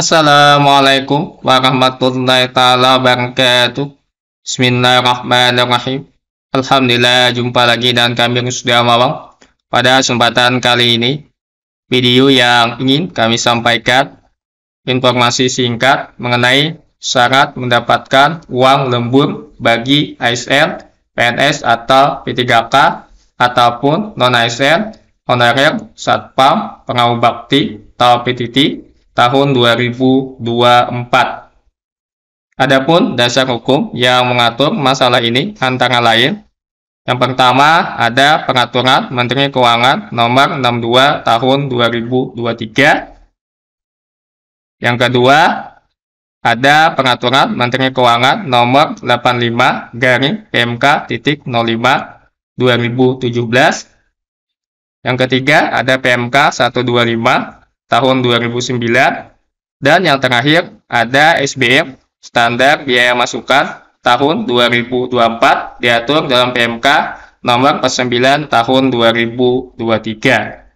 Assalamualaikum warahmatullahi taala wabarakatuh. Bismillahirrahmanirrahim. Alhamdulillah jumpa lagi dan kami sudah malam. Pada kesempatan kali ini video yang ingin kami sampaikan informasi singkat mengenai syarat mendapatkan uang lembur bagi ASN, PNS atau P3K ataupun non ASN, honorer, satpam, pengawal bakti atau PTT tahun 2024. Adapun dasar hukum yang mengatur masalah ini antara lain yang pertama ada peraturan Menteri Keuangan nomor 62 tahun 2023. Yang kedua ada peraturan Menteri Keuangan nomor 85 garing PMK titik 05 2017. Yang ketiga ada PMK 125 tahun 2009 dan yang terakhir ada SBM standar biaya masukan tahun 2024 diatur dalam PMK nomor 9 tahun 2023.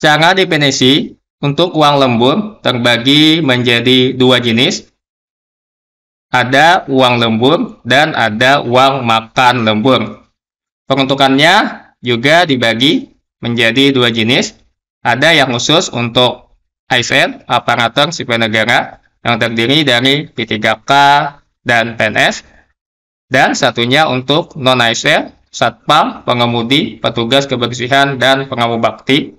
Cara definisi untuk uang lembur terbagi menjadi dua jenis. Ada uang lembur dan ada uang makan lembur. Peruntukannya juga dibagi menjadi dua jenis. Ada yang khusus untuk ASN, aparatur sipil negara, yang terdiri dari P3K dan PNS, dan satunya untuk non-ASN, satpam, pengemudi, petugas kebersihan, dan pengamu bakti.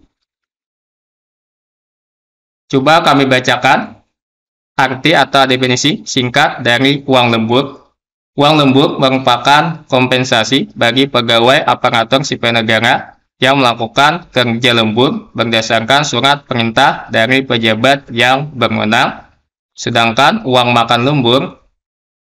Coba kami bacakan arti atau definisi singkat dari uang lembut. Uang lembur merupakan kompensasi bagi pegawai aparatur sipil negara yang melakukan kerja lembur berdasarkan surat perintah dari pejabat yang berwenang, sedangkan uang makan lembur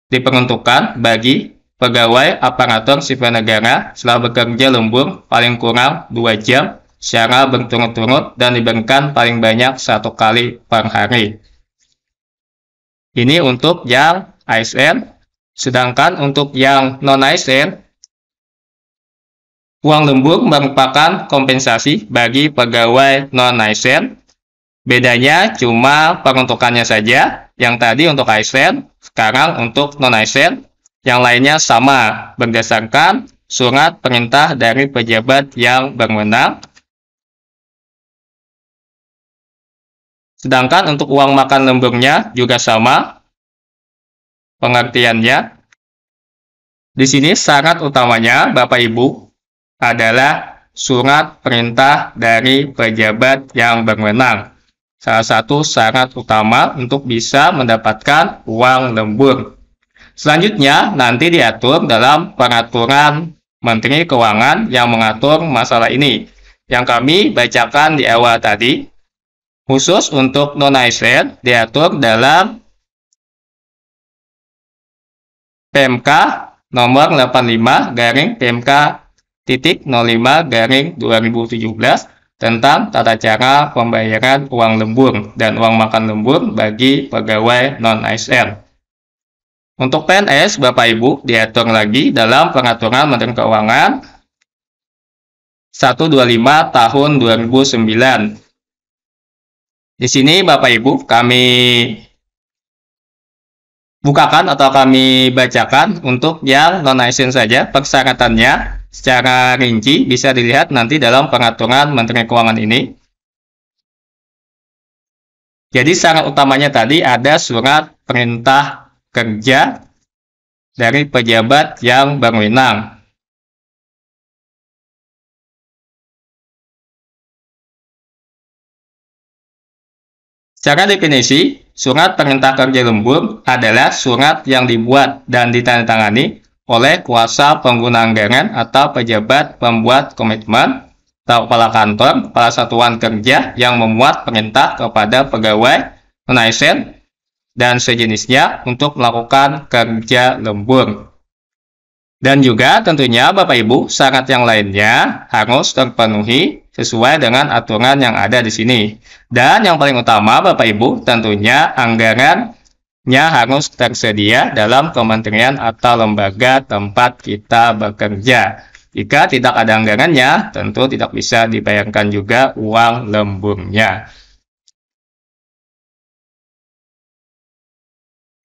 diperuntukkan bagi pegawai aparatur sipil negara setelah bekerja lembur paling kurang 2 jam secara berturut-turut dan diberikan paling banyak satu kali per hari. Ini untuk yang ASN Sedangkan untuk yang non asn uang lembur merupakan kompensasi bagi pegawai non asn Bedanya cuma peruntukannya saja, yang tadi untuk ASN, sekarang untuk non asn Yang lainnya sama, berdasarkan surat perintah dari pejabat yang berwenang. Sedangkan untuk uang makan lemburnya juga sama, pengertiannya. Di sini syarat utamanya Bapak Ibu adalah surat perintah dari pejabat yang berwenang. Salah satu syarat utama untuk bisa mendapatkan uang lembur. Selanjutnya nanti diatur dalam peraturan Menteri Keuangan yang mengatur masalah ini. Yang kami bacakan di awal tadi, khusus untuk non diatur dalam PMK nomor 85 garing PMK titik 05 garing 2017 tentang tata cara pembayaran uang lembur dan uang makan lembur bagi pegawai non-ASN. Untuk PNS, Bapak Ibu diatur lagi dalam Peraturan Menteri Keuangan 125 tahun 2009. Di sini Bapak Ibu kami bukakan atau kami bacakan untuk yang non asn saja persyaratannya secara rinci bisa dilihat nanti dalam pengaturan Menteri Keuangan ini. Jadi syarat utamanya tadi ada surat perintah kerja dari pejabat yang berwenang Secara definisi, surat perintah kerja lembur adalah surat yang dibuat dan ditandatangani oleh kuasa pengguna anggaran atau pejabat pembuat komitmen atau kepala kantor, kepala satuan kerja yang memuat perintah kepada pegawai menaiser dan sejenisnya untuk melakukan kerja lembur. Dan juga tentunya Bapak Ibu, syarat yang lainnya harus terpenuhi sesuai dengan aturan yang ada di sini. Dan yang paling utama Bapak Ibu, tentunya anggarannya harus tersedia dalam kementerian atau lembaga tempat kita bekerja. Jika tidak ada anggarannya, tentu tidak bisa dibayangkan juga uang lemburnya.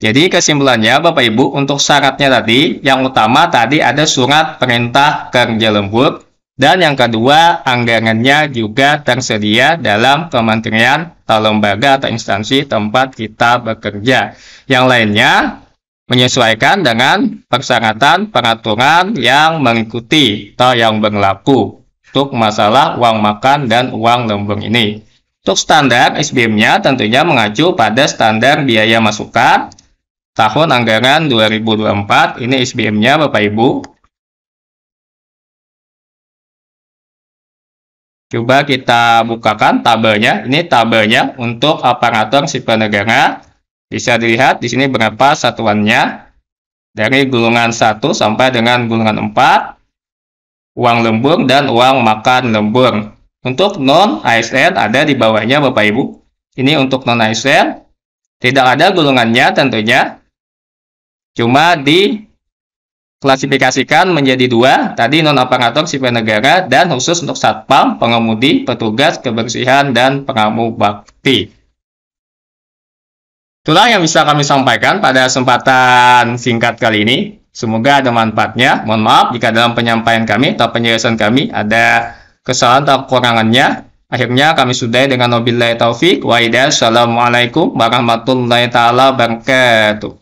Jadi kesimpulannya Bapak Ibu untuk syaratnya tadi yang utama tadi ada surat perintah kerja lembut dan yang kedua anggarannya juga tersedia dalam kementerian atau lembaga atau instansi tempat kita bekerja. Yang lainnya menyesuaikan dengan persyaratan pengaturan yang mengikuti atau yang berlaku untuk masalah uang makan dan uang lembur ini. Untuk standar SBM-nya tentunya mengacu pada standar biaya masukan tahun anggaran 2024. Ini SBM-nya Bapak Ibu. Coba kita bukakan tabelnya. Ini tabelnya untuk aparatur sipil negara. Bisa dilihat di sini berapa satuannya. Dari gulungan 1 sampai dengan gulungan 4. Uang lembur dan uang makan lembur. Untuk non-ASN ada di bawahnya Bapak Ibu. Ini untuk non-ASN. Tidak ada gulungannya tentunya. Cuma diklasifikasikan menjadi dua, tadi non-aparatur sipil negara dan khusus untuk satpam, pengemudi, petugas kebersihan, dan pengamu bakti. Itulah yang bisa kami sampaikan pada kesempatan singkat kali ini. Semoga ada manfaatnya. Mohon maaf jika dalam penyampaian kami atau penjelasan kami ada kesalahan atau kekurangannya. Akhirnya kami sudahi dengan wabillahi taufik wa hidayah. Assalamualaikum warahmatullahi taala wabarakatuh.